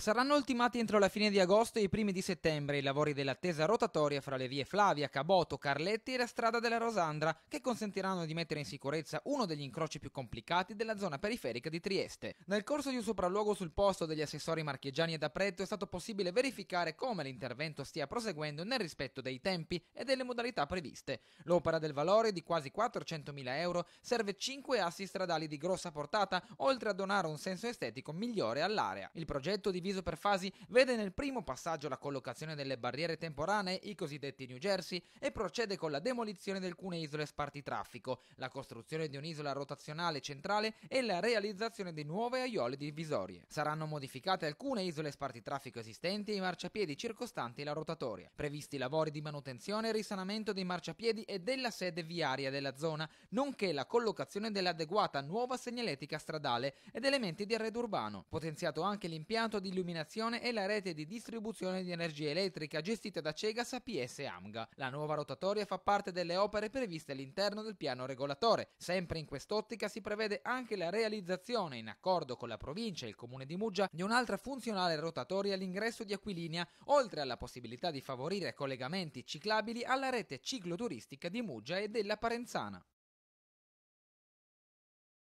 Saranno ultimati entro la fine di agosto e i primi di settembre i lavori dell'attesa rotatoria fra le vie Flavia, Caboto, Carletti e la strada della Rosandra, che consentiranno di mettere in sicurezza uno degli incroci più complicati della zona periferica di Trieste. Nel corso di un sopralluogo sul posto degli assessori marchigiani e da Apretto è stato possibile verificare come l'intervento stia proseguendo nel rispetto dei tempi e delle modalità previste. L'opera del valore di quasi 400.000 euro serve 5 assi stradali di grossa portata, oltre a donare un senso estetico migliore all'area. Il progetto divide diviso per fasi vede nel primo passaggio la collocazione delle barriere temporanee, i cosiddetti New Jersey, e procede con la demolizione di alcune isole spartitraffico, la costruzione di un'isola rotazionale centrale e la realizzazione di nuove aiole divisorie. Saranno modificate alcune isole spartitraffico esistenti e i marciapiedi circostanti la rotatoria. Previsti lavori di manutenzione e risanamento dei marciapiedi e della sede viaria della zona, nonché la collocazione dell'adeguata nuova segnaletica stradale ed elementi di arredo urbano. Potenziato anche l'impianto di illuminazione e la rete di distribuzione di energia elettrica gestita da Cegas APS AMGA. La nuova rotatoria fa parte delle opere previste all'interno del piano regolatore. Sempre in quest'ottica si prevede anche la realizzazione, in accordo con la provincia e il comune di Muggia, di un'altra funzionale rotatoria all'ingresso di Aquilinia, oltre alla possibilità di favorire collegamenti ciclabili alla rete cicloturistica di Muggia e della Parenzana.